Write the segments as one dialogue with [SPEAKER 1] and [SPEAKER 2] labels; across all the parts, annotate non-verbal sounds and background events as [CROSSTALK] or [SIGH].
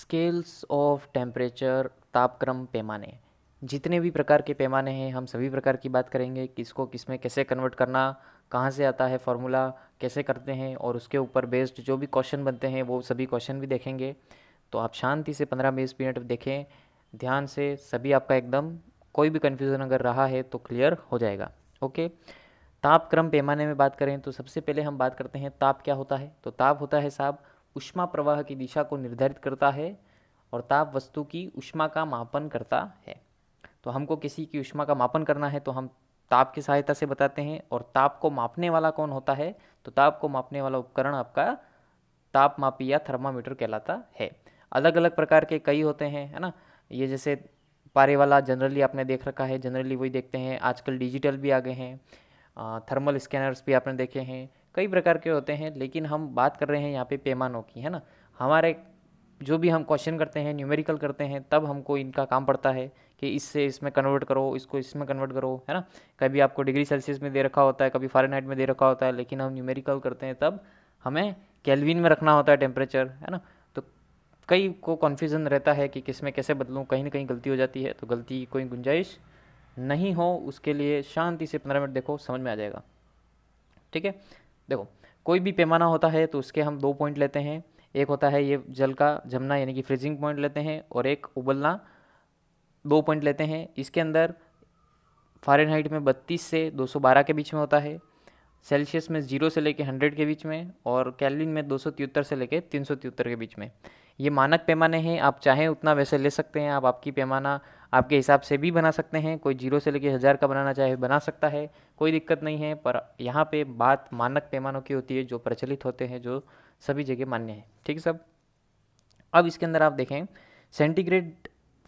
[SPEAKER 1] Scales of temperature तापक्रम पैमाने जितने भी प्रकार के पैमाने हैं हम सभी प्रकार की बात करेंगे किसको किस में कैसे कन्वर्ट करना कहाँ से आता है फॉर्मूला कैसे करते हैं और उसके ऊपर बेस्ड जो भी क्वेश्चन बनते हैं वो सभी क्वेश्चन भी देखेंगे तो आप शांति से पंद्रह बीस मिनट देखें ध्यान से सभी आपका एकदम कोई भी कन्फ्यूज़न अगर रहा है तो क्लियर हो जाएगा ओके तापक्रम पैमाने में बात करें तो सबसे पहले हम बात करते हैं ताप क्या होता है तो ताप होता है साहब उष्मा प्रवाह की दिशा को निर्धारित करता है और ताप वस्तु की उष्मा का मापन करता है तो हमको किसी की उष्मा का मापन करना है तो हम ताप की सहायता से बताते हैं और ताप को मापने वाला कौन होता है तो ताप को मापने वाला उपकरण आपका ताप मापी या थर्मामीटर कहलाता है अलग अलग प्रकार के कई होते हैं है ना ये जैसे पारे वाला जनरली आपने देख रखा है जनरली वही देखते हैं आजकल डिजिटल भी आ गए हैं थर्मल स्कैनर्स भी आपने देखे हैं कई प्रकार के होते हैं लेकिन हम बात कर रहे हैं यहाँ पे पैमानों की है ना हमारे जो भी हम क्वेश्चन करते हैं न्यूमेरिकल करते हैं तब हमको इनका काम पड़ता है कि इससे इसमें कन्वर्ट करो इसको इसमें कन्वर्ट करो है ना कभी आपको डिग्री सेल्सियस में दे रखा होता है कभी फ़ारेनहाइट में दे रखा होता है लेकिन हम न्यूमेरिकल करते हैं तब हमें कैलविन में रखना होता है टेम्परेचर है ना तो कई को कन्फ्यूज़न रहता है कि किस में कैसे बदलूँ कहीं ना कहीं गलती हो जाती है तो गलती की कोई गुंजाइश नहीं हो उसके लिए शांति से पंद्रह मिनट देखो समझ में आ जाएगा ठीक है देखो कोई भी पैमाना होता है तो उसके हम दो पॉइंट लेते हैं एक होता है ये जल का जमना यानी कि फ्रीजिंग पॉइंट लेते हैं और एक उबलना दो पॉइंट लेते हैं इसके अंदर फ़ारेनहाइट में 32 से 212 के बीच में होता है सेल्सियस में जीरो से लेकर हंड्रेड के बीच में और कैलिन में दो से लेकर तीन के बीच में ये मानक पैमाने हैं आप चाहें उतना वैसे ले सकते हैं आप आपकी पैमाना आपके हिसाब से भी बना सकते हैं कोई जीरो से लेकर हज़ार का बनाना चाहे बना सकता है कोई दिक्कत नहीं है पर यहाँ पे बात मानक पैमानों की होती है जो प्रचलित होते हैं जो सभी जगह मान्य है ठीक है सब अब इसके अंदर आप देखें सेंटीग्रेड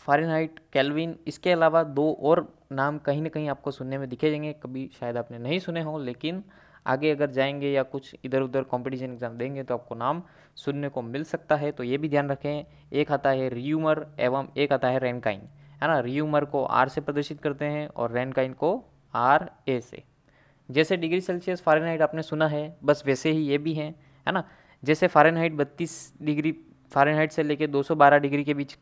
[SPEAKER 1] फारेनहाइट कैलविन इसके अलावा दो और नाम कहीं ना कहीं आपको सुनने में दिखे जाएंगे कभी शायद आपने नहीं सुने हों लेकिन आगे अगर जाएंगे या कुछ इधर उधर कंपटीशन एग्जाम देंगे तो आपको नाम सुनने को मिल सकता है तो ये भी ध्यान रखें एक आता है रियूमर एवं एक आता है रैनकाइन है ना रियूमर को आर से प्रदर्शित करते हैं और रैनकाइन को आर ए से जैसे डिग्री सेल्सियस फारेनहाइट आपने सुना है बस वैसे ही ये भी हैं है ना जैसे फारेनहाइट बत्तीस डिग्री फारेनहाइट से लेके 212 डिग्री के बीच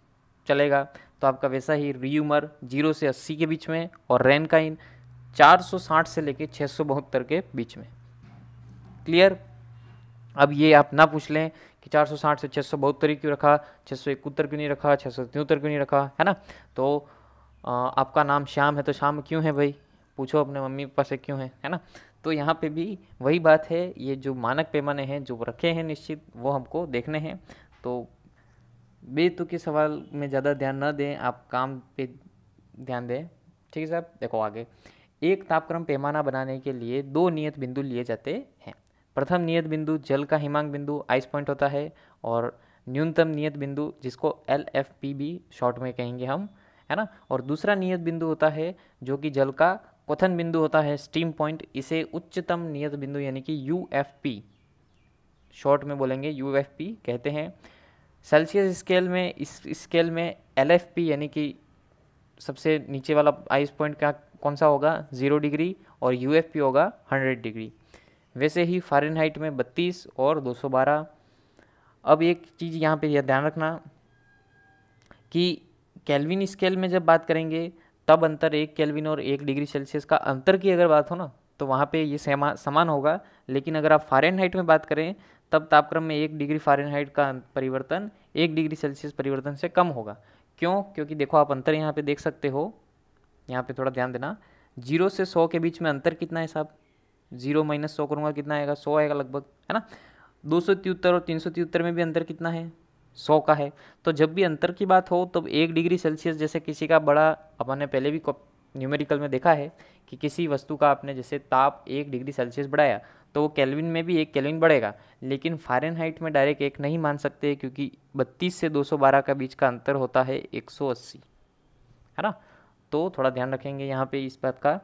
[SPEAKER 1] चलेगा तो आपका वैसा ही रियूमर जीरो से अस्सी के बीच में और रैनकाइन 460 से लेके छः के बीच में क्लियर अब ये आप ना पूछ लें कि 460 से बहत्तर क्यों रखा छः सौ इकहत्तर क्यों नहीं रखा छः सौ तिहत्तर क्यों नहीं रखा है ना तो आ, आपका नाम श्याम है तो श्याम क्यों है भाई पूछो अपने मम्मी पापा से क्यों है है ना तो यहाँ पे भी वही बात है ये जो मानक पैमाने हैं जो रखे हैं निश्चित वो हमको देखने हैं तो बेतु के सवाल में ज़्यादा ध्यान ना दें आप काम पे ध्यान दें ठीक है साहब देखो आगे एक तापक्रम पैमाना बनाने के लिए दो नियत बिंदु लिए जाते हैं प्रथम नियत बिंदु जल का हिमांक बिंदु आइस पॉइंट होता है और न्यूनतम नियत बिंदु जिसको एल एफ पी भी शॉर्ट में कहेंगे हम है ना और दूसरा नियत बिंदु होता है जो कि जल का क्वथन बिंदु होता है स्टीम पॉइंट इसे उच्चतम नियत बिंदु यानी कि यू एफ पी शॉर्ट में बोलेंगे यू एफ पी कहते हैं सेल्सियस स्केल में इस स्केल में एल एफ पी यानी कि सबसे नीचे वाला आइस पॉइंट का कौन सा होगा ज़ीरो डिग्री और यू एफ पी होगा हंड्रेड डिग्री वैसे ही फ़ारेनहाइट में 32 और 212 अब एक चीज़ यहाँ पे यह ध्यान रखना कि कैलविन स्केल में जब बात करेंगे तब अंतर एक कैलविन और एक डिग्री सेल्सियस का अंतर की अगर बात हो ना तो वहाँ पे ये समा समान होगा लेकिन अगर आप फ़ारेनहाइट में बात करें तब तापक्रम में एक डिग्री फ़ारेनहाइट का परिवर्तन एक डिग्री सेल्सियस परिवर्तन से कम होगा क्यों क्योंकि देखो आप अंतर यहाँ पे देख सकते हो यहाँ पे थोड़ा ध्यान देना जीरो से सौ के बीच में अंतर कितना है साहब जीरो माइनस सौ करूँगा कितना आएगा सौ आएगा लगभग है ना दो सौ तिहत्तर और तीन सौ तिहत्तर में भी अंतर कितना है सौ का है तो जब भी अंतर की बात हो तब तो एक डिग्री सेल्सियस जैसे किसी का बड़ा अपन ने पहले भी न्यूमेरिकल में देखा है कि किसी वस्तु का आपने जैसे ताप एक डिग्री सेल्सियस बढ़ाया तो वो केल्विन में भी एक केल्विन बढ़ेगा लेकिन फारेनहाइट में डायरेक्ट एक नहीं मान सकते क्योंकि 32 से 212 का बीच का अंतर होता है 180 है ना तो थोड़ा ध्यान रखेंगे यहाँ पे इस बात का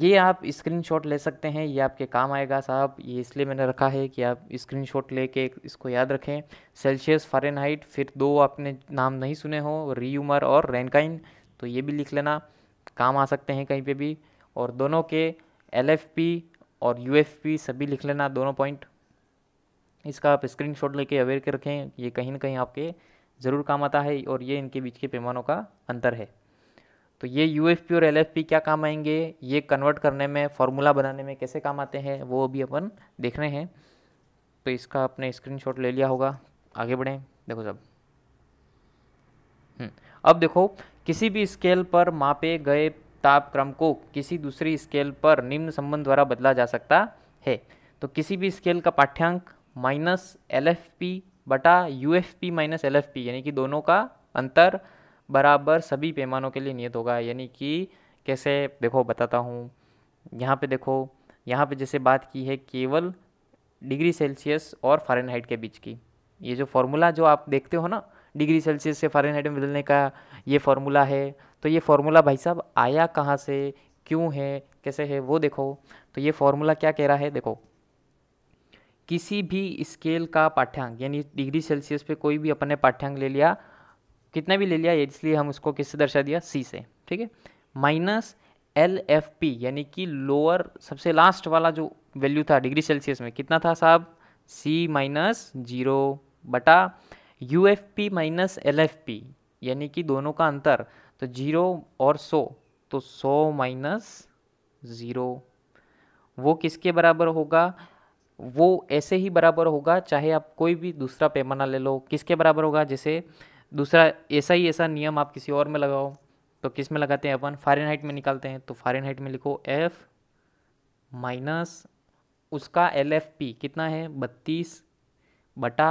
[SPEAKER 1] ये आप स्क्रीनशॉट ले सकते हैं ये आपके काम आएगा साहब ये इसलिए मैंने रखा है कि आप स्क्रीनशॉट लेके इसको याद रखें सेल्सियस फ़ारेनहाइट फिर दो आपने नाम नहीं सुने हो रीयूमर और रैनकाइन तो ये भी लिख लेना काम आ सकते हैं कहीं पे भी और दोनों के एल और यू सभी लिख लेना दोनों पॉइंट इसका आप स्क्रीन लेके अवेयर के रखें ये कहीं ना कहीं आपके ज़रूर काम आता है और ये इनके बीच के पैमानों का अंतर है तो ये यू और एल क्या काम आएंगे ये कन्वर्ट करने में फॉर्मूला बनाने में कैसे काम आते हैं वो भी अपन देख रहे हैं तो इसका आपने स्क्रीनशॉट ले लिया होगा आगे बढ़ें देखो सब हम्म। अब देखो किसी भी स्केल पर मापे गए ताप क्रम को किसी दूसरी स्केल पर निम्न संबंध द्वारा बदला जा सकता है तो किसी भी स्केल का पाठ्यांक माइनस एल बटा U F P minus L यानी कि दोनों का अंतर बराबर सभी पैमानों के लिए नियत होगा यानी कि कैसे देखो बताता हूँ यहाँ पे देखो यहाँ पे जैसे बात की है केवल डिग्री सेल्सियस और फ़ारेनहाइट के बीच की ये जो फार्मूला जो आप देखते हो ना डिग्री सेल्सियस से फ़ारेनहाइट में बदलने का ये फार्मूला है तो ये फार्मूला भाई साहब आया कहाँ से क्यों है कैसे है वो देखो तो ये फार्मूला क्या कह रहा है देखो किसी भी स्केल का पाठ्यांक यानी डिग्री सेल्सियस पे कोई भी अपने पाठ्यांक ले लिया कितना भी ले लिया इसलिए हम उसको किससे दर्शा दिया सी से ठीक है माइनस एल एफ पी यानी कि लोअर सबसे लास्ट वाला जो वैल्यू था डिग्री सेल्सियस में कितना था साहब सी माइनस जीरो बटा U F P minus L F P यानी कि दोनों का अंतर तो जीरो और सो तो सो माइनस ज़ीरो वो किसके बराबर होगा वो ऐसे ही बराबर होगा चाहे आप कोई भी दूसरा पैमाना ले लो किसके बराबर होगा जैसे दूसरा ऐसा ही ऐसा नियम आप किसी और में लगाओ तो किस में लगाते हैं अपन फारेनहाइट में निकालते हैं तो फारेनहाइट में लिखो एफ माइनस उसका एल एफ पी कितना है बत्तीस बटा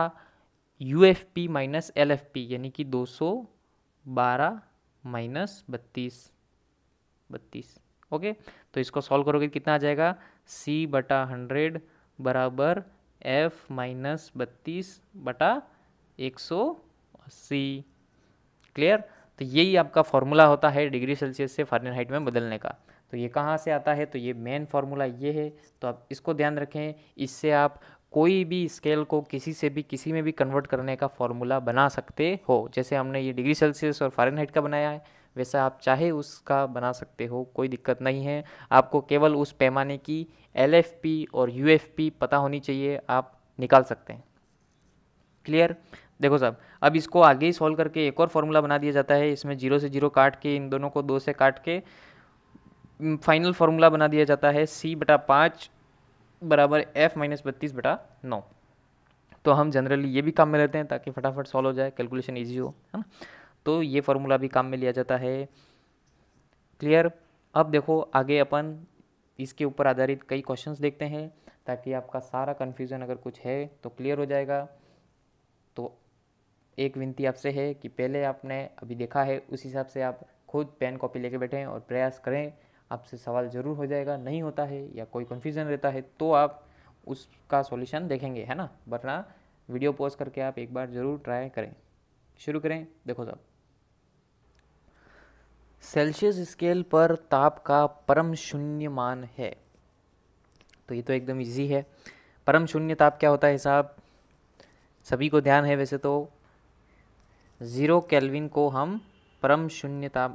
[SPEAKER 1] U F P minus L F P यानी कि दो सौ बारह माइनस बत्तीस बत्तीस ओके तो इसको सॉल्व करोगे तो कितना आ जाएगा सी बटा हंड्रेड बराबर एफ माइनस बत्तीस बटा एक सौ सी क्लियर तो यही आपका फॉर्मूला होता है डिग्री सेल्सियस से फारेनहाइट में बदलने का तो ये कहाँ से आता है तो ये मेन फार्मूला ये है तो आप इसको ध्यान रखें इससे आप कोई भी स्केल को किसी से भी किसी में भी कन्वर्ट करने का फॉर्मूला बना सकते हो जैसे हमने ये डिग्री सेल्सियस और फारेनहाइट का बनाया है वैसा आप चाहे उसका बना सकते हो कोई दिक्कत नहीं है आपको केवल उस पैमाने की एल और यू पता होनी चाहिए आप निकाल सकते हैं क्लियर देखो साहब अब इसको आगे ही सॉल्व करके एक और फॉर्मूला बना दिया जाता है इसमें जीरो से जीरो काट के इन दोनों को दो से काट के फाइनल फॉर्मूला बना दिया जाता है सी बटा पाँच बराबर एफ माइनस बत्तीस बटा नौ तो हम जनरली ये भी काम में लेते हैं ताकि फटाफट सॉल्व हो जाए कैलकुलेशन ईजी हो है ना तो ये फॉर्मूला भी काम में लिया जाता है क्लियर अब देखो आगे अपन इसके ऊपर आधारित कई क्वेश्चंस देखते हैं ताकि आपका सारा कन्फ्यूज़न अगर कुछ है तो क्लियर हो जाएगा एक विनती आपसे है कि पहले आपने अभी देखा है उस हिसाब से आप खुद पेन कॉपी लेके बैठें और प्रयास करें आपसे सवाल ज़रूर हो जाएगा नहीं होता है या कोई कन्फ्यूज़न रहता है तो आप उसका सॉल्यूशन देखेंगे है ना वरना वीडियो पॉज करके आप एक बार ज़रूर ट्राई करें शुरू करें देखो साहब सेल्सियस स्केल पर ताप का परम शून्य मान है तो ये तो एकदम इजी है परम शून्य ताप क्या होता है साहब सभी को ध्यान है वैसे तो ज़ीरो केल्विन को हम परम शून्यता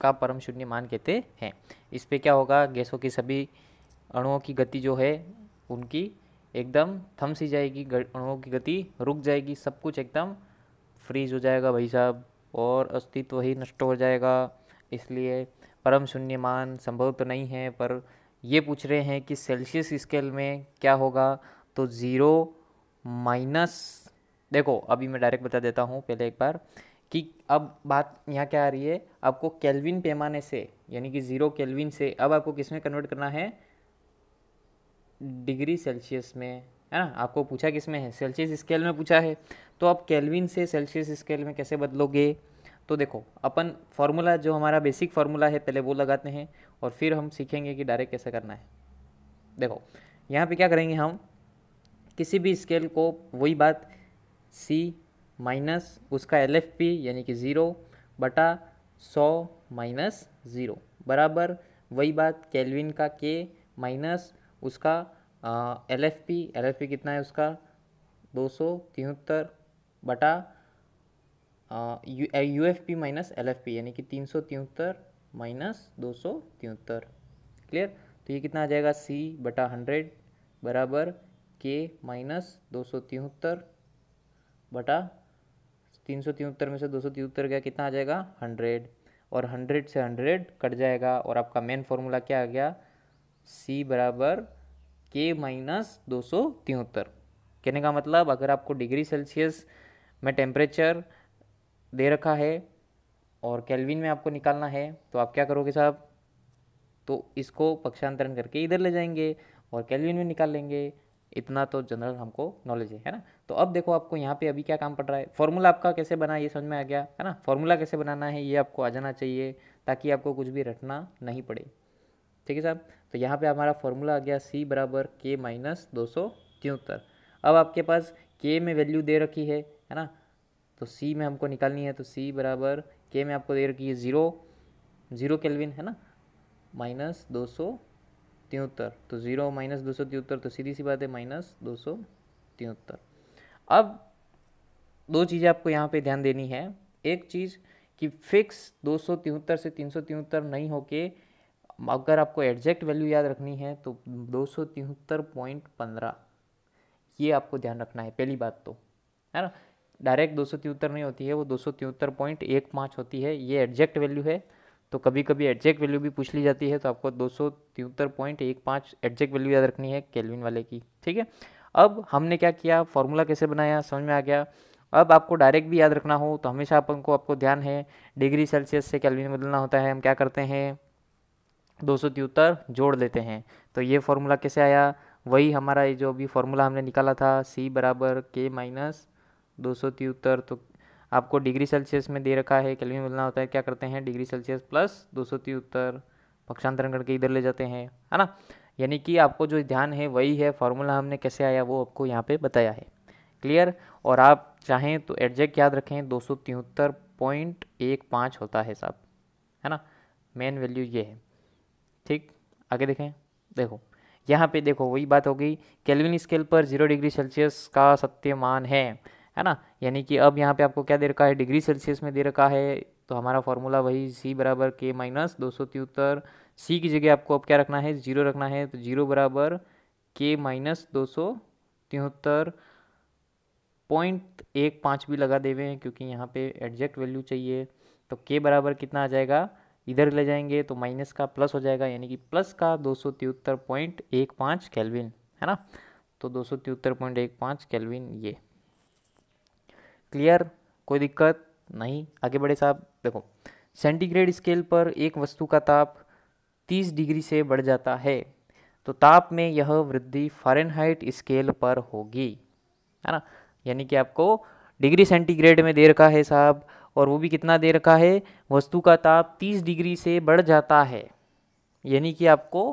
[SPEAKER 1] का परम शून्य मान कहते हैं इस पे क्या होगा गैसों की सभी अणुओं की गति जो है उनकी एकदम थम सी जाएगी अणुओं की गति रुक जाएगी सब कुछ एकदम फ्रीज हो जाएगा भाई साहब और अस्तित्व ही नष्ट हो जाएगा इसलिए परम शून्य मान संभव तो नहीं है पर ये पूछ रहे हैं कि सेल्सियस स्केल में क्या होगा तो ज़ीरो माइनस देखो अभी मैं डायरेक्ट बता देता हूँ पहले एक बार कि अब बात यहाँ क्या आ रही है आपको केल्विन पैमाने से यानी कि ज़ीरो केल्विन से अब आपको किस में कन्वर्ट करना है डिग्री सेल्सियस में है ना आपको पूछा किस में है सेल्सियस स्केल में पूछा है तो आप केल्विन से सेल्सियस स्केल में कैसे बदलोगे तो देखो अपन फार्मूला जो हमारा बेसिक फार्मूला है पहले वो लगाते हैं और फिर हम सीखेंगे कि डायरेक्ट कैसे करना है देखो यहाँ पे क्या करेंगे हम किसी भी स्केल को वही बात सी माइनस उसका एल एफ पी यानी कि ज़ीरो बटा सौ माइनस ज़ीरो बराबर वही बात कैलविन का के माइनस उसका L F P L F P कितना है उसका दो सौ तिहत्तर बटा U F P minus L F P यानी कि तीन सौ तिहत्तर माइनस दो सौ तिहत्तर क्लियर तो ये कितना आ जाएगा सी बटा हंड्रेड बराबर के माइनस दो सौ तिहत्तर बटा तीन सौ तिहत्तर में से दो सौ तिहत्तर गया कितना आ जाएगा हंड्रेड और हंड्रेड से हंड्रेड कट जाएगा और आपका मेन फॉर्मूला क्या आ गया सी बराबर के माइनस दो सौ तिहत्तर कहने का मतलब अगर आपको डिग्री सेल्सियस में टेम्परेचर दे रखा है और कैलविन में आपको निकालना है तो आप क्या करोगे साहब तो इसको पक्षांतरण करके इधर ले जाएंगे और कैलविन में निकाल लेंगे इतना तो जनरल हमको नॉलेज है है ना तो अब देखो आपको यहाँ पे अभी क्या काम पड़ रहा है फॉर्मूला आपका कैसे बना ये समझ में आ गया है ना फॉर्मूला कैसे बनाना है ये आपको आ जाना चाहिए ताकि आपको कुछ भी रटना नहीं पड़े ठीक है साहब तो यहाँ पे हमारा फॉर्मूला आ गया सी बराबर के माइनस दो सौ अब आपके पास के में वैल्यू दे रखी है है ना तो सी में हमको निकालनी है तो सी बराबर के में आपको दे रखी है ज़ीरो ज़ीरो केलविन है ना माइनस दो सौ तिहत्तर तो ज़ीरो माइनस दो सौ तिहत्तर तो सीधी सी बात है माइनस दो सौ तिहत्तर अब दो चीज़ें आपको यहाँ पे ध्यान देनी है एक चीज़ कि फिक्स दो सौ तिहत्तर से तीन सौ तिहत्तर नहीं होके अगर आपको एग्जैक्ट वैल्यू याद रखनी है तो दो सौ तिहत्तर पॉइंट पंद्रह ये आपको ध्यान रखना है पहली बात तो है ना डायरेक्ट दो सौ तिहत्तर नहीं होती है वो दो सौ तिहत्तर पॉइंट एक पाँच होती है ये एग्जैक्ट वैल्यू है तो कभी कभी एडजेक्ट वैल्यू भी पूछ ली जाती है तो आपको दो सौ तिहत्तर पॉइंट एक पाँच एडजेक्ट वैल्यू याद रखनी है केल्विन वाले की ठीक है अब हमने क्या किया फॉर्मूला कैसे बनाया समझ में आ गया अब आपको डायरेक्ट भी याद रखना हो तो हमेशा अपन को आपको ध्यान है डिग्री सेल्सियस से कैलविन बदलना होता है हम क्या करते हैं दो सौ तिहत्तर जोड़ लेते हैं तो ये फॉर्मूला कैसे आया वही हमारा ये जो अभी फॉर्मूला हमने निकाला था सी बराबर के माइनस दो सौ तिहत्तर तो आपको डिग्री सेल्सियस में दे रखा है केल्विन बोलना होता है क्या करते हैं डिग्री सेल्सियस प्लस दो सौ तिहत्तर पक्षांतरण करके इधर ले जाते हैं है ना यानी कि आपको जो ध्यान है वही है फॉर्मूला हमने कैसे आया वो आपको यहाँ पे बताया है क्लियर और आप चाहें तो एडजेक्ट याद रखें दो सौ तिहत्तर पॉइंट एक पाँच होता है साहब है ना मेन वैल्यू ये है ठीक आगे देखें देखो यहाँ पे देखो वही बात हो गई कैलविन स्केल पर जीरो डिग्री सेल्सियस का सत्य मान है है ना यानी कि अब यहाँ पे आपको क्या दे रखा है डिग्री सेल्सियस में दे रखा है तो हमारा फॉर्मूला वही सी बराबर के माइनस दो सौ तिहत्तर सी की जगह आपको अब क्या रखना है जीरो रखना है तो जीरो बराबर के माइनस दो सौ तिहत्तर पॉइंट एक पाँच भी लगा देवे हैं क्योंकि यहाँ पे एग्जैक्ट वैल्यू चाहिए तो के बराबर कितना आ जाएगा इधर ले जाएंगे तो माइनस का प्लस हो जाएगा यानी कि प्लस का दो सौ तिहत्तर पॉइंट एक पाँच कैलविन है ना तो दो सौ तिहत्तर पॉइंट एक पाँच कैलविन ये क्लियर कोई दिक्कत नहीं आगे बढ़े साहब देखो सेंटीग्रेड स्केल पर एक वस्तु का ताप 30 डिग्री से बढ़ जाता है तो ताप में यह वृद्धि फ़ारेनहाइट स्केल पर होगी है ना यानी कि आपको डिग्री सेंटीग्रेड में दे रखा है साहब और वो भी कितना दे रखा है वस्तु का ताप 30 डिग्री से बढ़ जाता है यानी कि आपको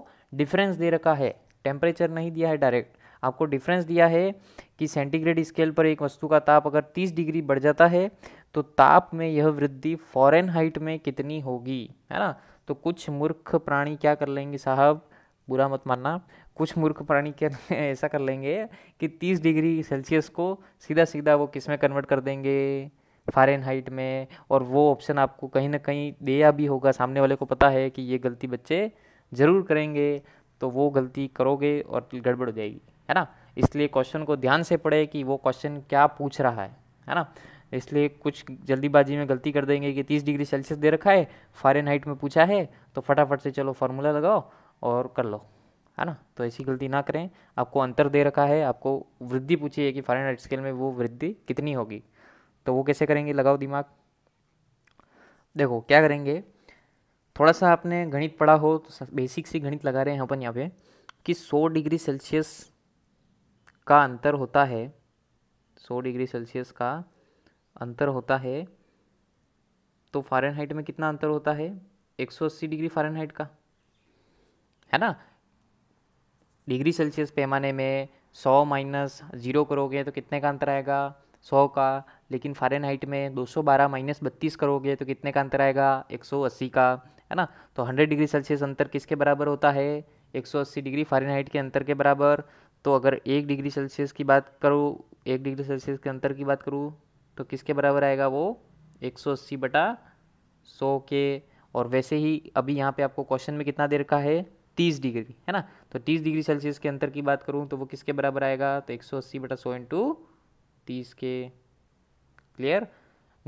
[SPEAKER 1] डिफरेंस दे रखा है टेम्परेचर नहीं दिया है डायरेक्ट आपको डिफरेंस दिया है कि सेंटीग्रेड स्केल पर एक वस्तु का ताप अगर 30 डिग्री बढ़ जाता है तो ताप में यह वृद्धि फॉरेन हाइट में कितनी होगी है ना तो कुछ मूर्ख प्राणी क्या कर लेंगे साहब बुरा मत मानना कुछ मूर्ख प्राणी क्या [LAUGHS] ऐसा कर लेंगे कि 30 डिग्री सेल्सियस को सीधा सीधा वो किस में कन्वर्ट कर देंगे फॉरन हाइट में और वो ऑप्शन आपको कहीं ना कहीं दिया भी होगा सामने वाले को पता है कि ये गलती बच्चे ज़रूर करेंगे तो वो गलती करोगे और गड़बड़ हो जाएगी है ना इसलिए क्वेश्चन को ध्यान से पढ़े कि वो क्वेश्चन क्या पूछ रहा है है ना इसलिए कुछ जल्दीबाजी में गलती कर देंगे कि 30 डिग्री सेल्सियस दे रखा है फ़ारेनहाइट में पूछा है तो फटाफट से चलो फार्मूला लगाओ और कर लो है ना तो ऐसी गलती ना करें आपको अंतर दे रखा है आपको वृद्धि पूछी है कि फ़ारेनहाइट स्केल में वो वृद्धि कितनी होगी तो वो कैसे करेंगे लगाओ दिमाग देखो क्या करेंगे थोड़ा सा आपने गणित पढ़ा हो तो बेसिक सी गणित लगा रहे हैं अपन यहाँ पे कि 100 डिग्री सेल्सियस का अंतर होता है 100 डिग्री सेल्सियस का अंतर होता है तो फ़ारेनहाइट में कितना अंतर होता है 180 डिग्री फ़ारेनहाइट का है ना डिग्री सेल्सियस पैमाने में 100 माइनस ज़ीरो करोगे तो कितने का अंतर आएगा 100 का लेकिन फ़ारेनहाइट में 212 माइनस बत्तीस करोगे तो कितने का अंतर आएगा 180 का है ना तो 100 डिग्री सेल्सियस अंतर किसके बराबर होता है 180 डिग्री फ़ारेनहाइट के अंतर के बराबर तो अगर एक डिग्री सेल्सियस की बात करूँ एक डिग्री सेल्सियस के अंतर की बात करूँ तो किसके बराबर आएगा वो 180 बटा 100 के और वैसे ही अभी यहाँ पे आपको क्वेश्चन में कितना दे रखा है 30 डिग्री है ना तो 30 डिग्री सेल्सियस के अंतर की बात करूँ तो वो किसके बराबर आएगा तो 180 बटा सौ इंटू तीस के क्लियर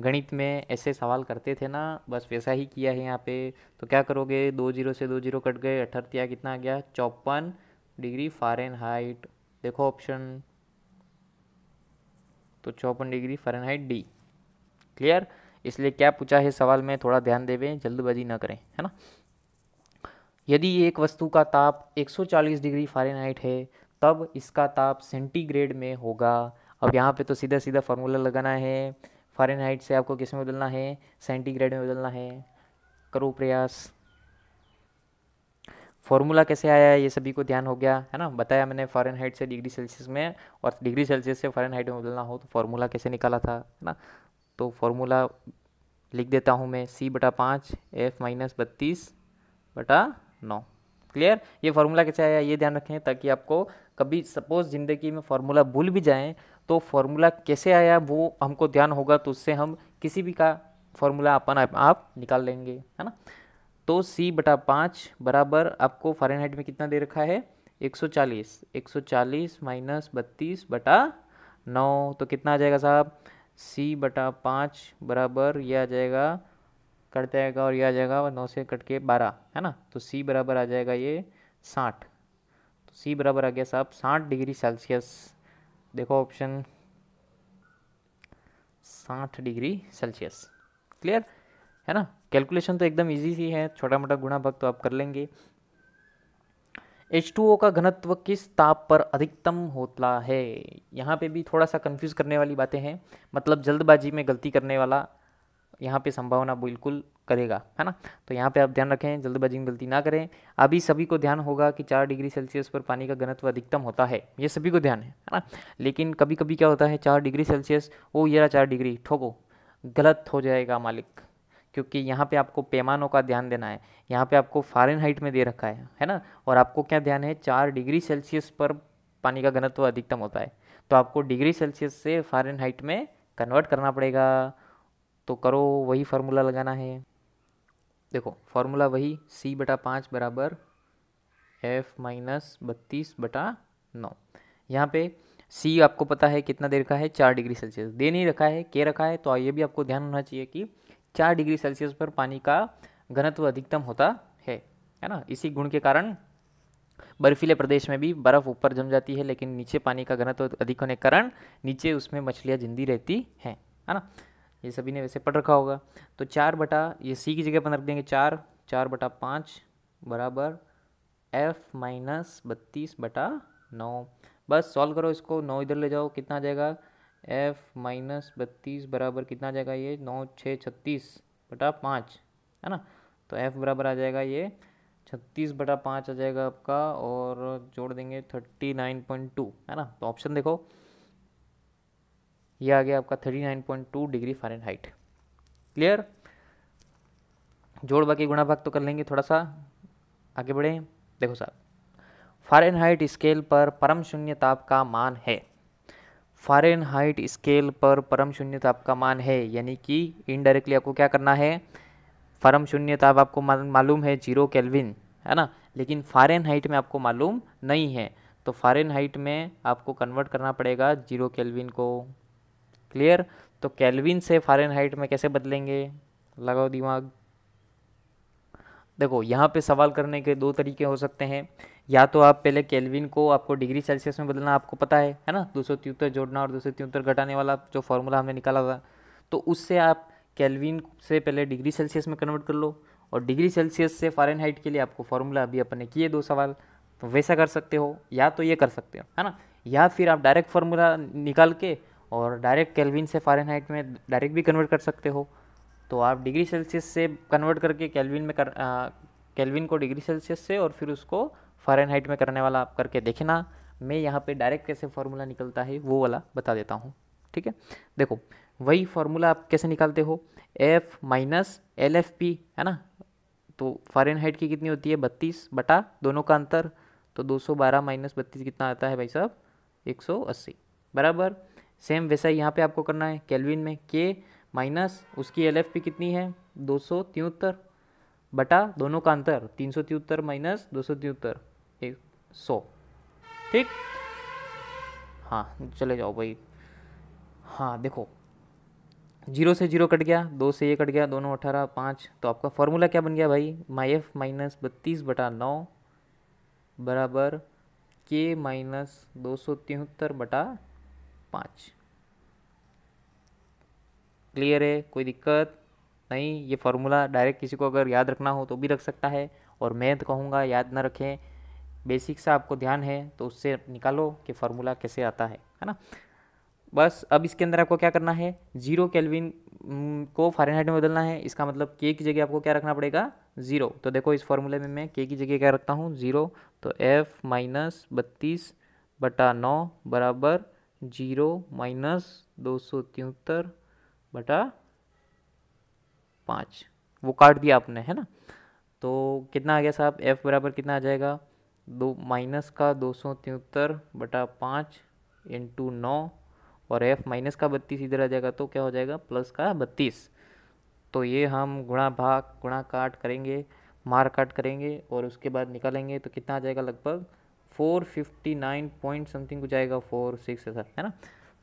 [SPEAKER 1] गणित में ऐसे सवाल करते थे ना बस वैसा ही किया है यहाँ पे तो क्या करोगे दो जीरो से दो जीरो कट गए अठहत्या कितना आ गया चौपन डिग्री फ़ारेनहाइट देखो ऑप्शन तो चौपन डिग्री फ़ारेनहाइट डी क्लियर इसलिए क्या पूछा है सवाल में थोड़ा ध्यान देवे जल्दबाजी ना करें है ना यदि एक वस्तु का ताप 140 डिग्री फ़ारेनहाइट है तब इसका ताप सेंटीग्रेड में होगा अब यहाँ पे तो सीधा सीधा फार्मूला लगाना है फ़ारेनहाइट से आपको किस में बदलना है सेंटीग्रेड में बदलना है करो प्रयास फॉर्मूला कैसे आया है ये सभी को ध्यान हो गया है ना बताया मैंने फॉरन हाइट से डिग्री सेल्सियस में और डिग्री सेल्सियस से फॉरन हाइट में बदलना हो तो फॉर्मूला कैसे निकाला था है ना तो फॉर्मूला लिख देता हूँ मैं सी बटा पाँच एफ माइनस बत्तीस बटा नौ क्लियर ये फार्मूला कैसे आया ये ध्यान रखें ताकि आपको कभी सपोज ज़िंदगी में फार्मूला भूल भी जाएँ तो फार्मूला कैसे आया वो हमको ध्यान होगा तो उससे हम किसी भी का फार्मूला अपन आप निकाल लेंगे है ना तो सी बटा पाँच बराबर आपको फॉरन में कितना दे रखा है 140 140 माइनस बत्तीस बटा नौ तो कितना आ जाएगा साहब सी बटा पाँच बराबर ये आ जाएगा कट जाएगा और ये आ जाएगा नौ से कट के बारह है ना तो सी बराबर आ जाएगा ये साठ तो सी बराबर आ गया साहब साठ डिग्री सेल्सियस देखो ऑप्शन साठ डिग्री सेल्सियस क्लियर है ना कैलकुलेशन तो एकदम इजी सी है छोटा मोटा गुणा भक्त तो आप कर लेंगे H2O का घनत्व किस ताप पर अधिकतम होता है यहाँ पे भी थोड़ा सा कंफ्यूज करने वाली बातें हैं मतलब जल्दबाजी में गलती करने वाला यहाँ पे संभावना बिल्कुल करेगा है ना तो यहाँ पे आप ध्यान रखें जल्दबाजी में गलती ना करें अभी सभी को ध्यान होगा कि चार डिग्री सेल्सियस पर पानी का घनत्व अधिकतम होता है ये सभी को ध्यान है है ना लेकिन कभी कभी क्या होता है चार डिग्री सेल्सियस वो ये चार डिग्री ठोको गलत हो जाएगा मालिक क्योंकि यहाँ पे आपको पैमानों का ध्यान देना है यहाँ पे आपको फॉरन हाइट में दे रखा है है ना और आपको क्या ध्यान है चार डिग्री सेल्सियस पर पानी का घनत्व अधिकतम होता है तो आपको डिग्री सेल्सियस से फॉरन हाइट में कन्वर्ट करना पड़ेगा तो करो वही फार्मूला लगाना है देखो फार्मूला वही सी बटा पाँच बराबर एफ माइनस बत्तीस बटा नौ यहाँ पे सी आपको पता है कितना दे रखा है चार डिग्री सेल्सियस दे नहीं रखा है के रखा है तो ये भी आपको ध्यान होना चाहिए कि चार डिग्री सेल्सियस पर पानी का घनत्व अधिकतम होता है है ना इसी गुण के कारण बर्फीले प्रदेश में भी बर्फ़ ऊपर जम जाती है लेकिन नीचे पानी का घनत्व अधिक होने के कारण नीचे उसमें मछलियाँ जिंदी रहती हैं है ना ये सभी ने वैसे पढ़ रखा होगा तो चार बटा ये सी की जगह पर रख देंगे चार चार बटा पाँच बराबर एफ माइनस बत्तीस बटा नौ बस सॉल्व करो इसको नौ इधर ले जाओ कितना आ जाएगा एफ माइनस बत्तीस बराबर कितना आ जाएगा ये नौ छः छत्तीस बटा पाँच है ना तो एफ बराबर आ जाएगा ये छत्तीस बटा पाँच आ जाएगा आपका और जोड़ देंगे थर्टी नाइन पॉइंट टू है ना तो ऑप्शन देखो ये आ गया आपका thirty nine point two degree Fahrenheit clear जोड़ बाकी गुणा भाग तो कर लेंगे थोड़ा सा आगे बढ़ें देखो साहब फारेन हाइट स्केल पर परम शून्य ताप का मान है फॉरन हाइट स्केल पर परम शून्य ताप का मान है यानी कि इनडायरेक्टली आपको क्या करना है परम शून्य ताप आपको मालूम है जीरो केल्विन है ना लेकिन फॉरन हाइट में आपको मालूम नहीं है तो फॉरन हाइट में आपको कन्वर्ट करना पड़ेगा जीरो केल्विन को क्लियर तो केल्विन से फॉरन हाइट में कैसे बदलेंगे लगाओ दिमाग देखो यहाँ पे सवाल करने के दो तरीके हो सकते हैं या तो आप पहले केल्विन को आपको डिग्री सेल्सियस में बदलना आपको पता है है ना दो सौ तिहत्तर जोड़ना और दो सौ तिहत्तर घटाने वाला जो फॉर्मूला हमने निकाला था तो उससे आप केल्विन से पहले डिग्री सेल्सियस में कन्वर्ट कर लो और डिग्री सेल्सियस से फ़ारेनहाइट के लिए आपको फॉर्मूला अभी अपने किए दो सवाल तो वैसा कर सकते हो या तो ये कर सकते हो है ना या फिर आप डायरेक्ट फार्मूला निकाल के और डायरेक्ट केल्विन से फ़ारेनहाइट में डायरेक्ट भी कन्वर्ट कर सकते हो तो आप डिग्री सेल्सियस से कन्वर्ट करके केल्विन में कर केल्विन को डिग्री सेल्सियस से और फिर उसको फ़ारेनहाइट में करने वाला आप करके देखना मैं यहाँ पे डायरेक्ट कैसे फार्मूला निकलता है वो वाला बता देता हूँ ठीक है देखो वही फार्मूला आप कैसे निकालते हो F minus L F P है ना तो फ़ारेनहाइट की कितनी होती है बत्तीस बटा दोनों का अंतर तो 212 माइनस बत्तीस कितना आता है भाई साहब 180 बराबर सेम वैसा यहाँ पे आपको करना है कैलविन में के माइनस उसकी एल कितनी है दो बटा दोनों का अंतर तीन माइनस दो सौ ठीक हाँ चले जाओ भाई हाँ देखो जीरो से जीरो कट गया दो से ये कट गया दोनों अठारह पाँच तो आपका फॉर्मूला क्या बन गया भाई माई एफ माइनस बत्तीस बटा नौ बराबर के माइनस दो सौ तिहत्तर बटा पाँच क्लियर है कोई दिक्कत नहीं ये फार्मूला डायरेक्ट किसी को अगर याद रखना हो तो भी रख सकता है और मैं तो कहूँगा याद ना रखें बेसिक सा आपको ध्यान है तो उससे निकालो कि फार्मूला कैसे आता है है ना बस अब इसके अंदर आपको क्या करना है जीरो केल्विन को फारेनहाइट में बदलना है इसका मतलब के की जगह आपको क्या रखना पड़ेगा ज़ीरो तो देखो इस फॉर्मूले में मैं के की जगह क्या रखता हूँ ज़ीरो तो एफ माइनस बत्तीस बटा नौ बराबर जीरो माइनस दो सौ तिहत्तर बटा पाँच वो काट दिया आपने है ना तो कितना आ गया साहब एफ बराबर कितना आ जाएगा दो माइनस का दो सौ तिहत्तर बटा पाँच इंटू नौ और एफ माइनस का बत्तीस इधर आ जाएगा तो क्या हो जाएगा प्लस का बत्तीस तो ये हम गुणा भाग गुणा काट करेंगे मार काट करेंगे और उसके बाद निकालेंगे तो कितना आ जाएगा लगभग four fifty nine point something कुछ आएगा फोर सिक्स ऐसा है ना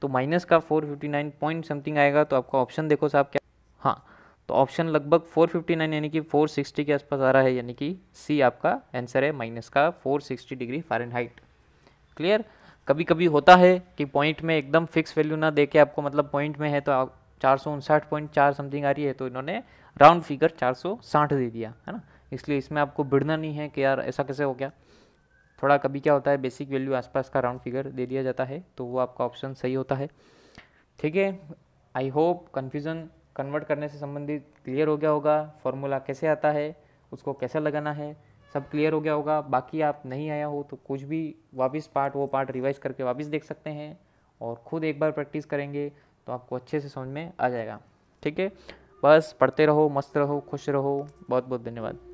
[SPEAKER 1] तो माइनस का four fifty nine point something आएगा तो आपका ऑप्शन देखो साहब क्या हाँ तो ऑप्शन लगभग 459 यानी कि 460 के आसपास आ रहा है यानी कि सी आपका आंसर है माइनस का 460 डिग्री फारेनहाइट क्लियर कभी कभी होता है कि पॉइंट में एकदम फिक्स वैल्यू ना दे के आपको मतलब पॉइंट में है तो आप चार सौ उनसाठ पॉइंट चार समथिंग आ रही है तो इन्होंने राउंड फिगर चार सौ साठ दे दिया है ना इसलिए इसमें आपको बिड़ना नहीं है कि यार ऐसा कैसे हो गया थोड़ा कभी क्या होता है बेसिक वैल्यू आसपास का राउंड फिगर दे दिया जाता है तो वो आपका ऑप्शन सही होता है ठीक है आई होप कन्फ्यूज़न कन्वर्ट करने से संबंधित क्लियर हो गया होगा फॉर्मूला कैसे आता है उसको कैसे लगाना है सब क्लियर हो गया होगा बाकी आप नहीं आया हो तो कुछ भी वापस पार्ट वो पार्ट रिवाइज करके वापस देख सकते हैं और ख़ुद एक बार प्रैक्टिस करेंगे तो आपको अच्छे से समझ में आ जाएगा ठीक है बस पढ़ते रहो मस्त रहो खुश रहो बहुत बहुत धन्यवाद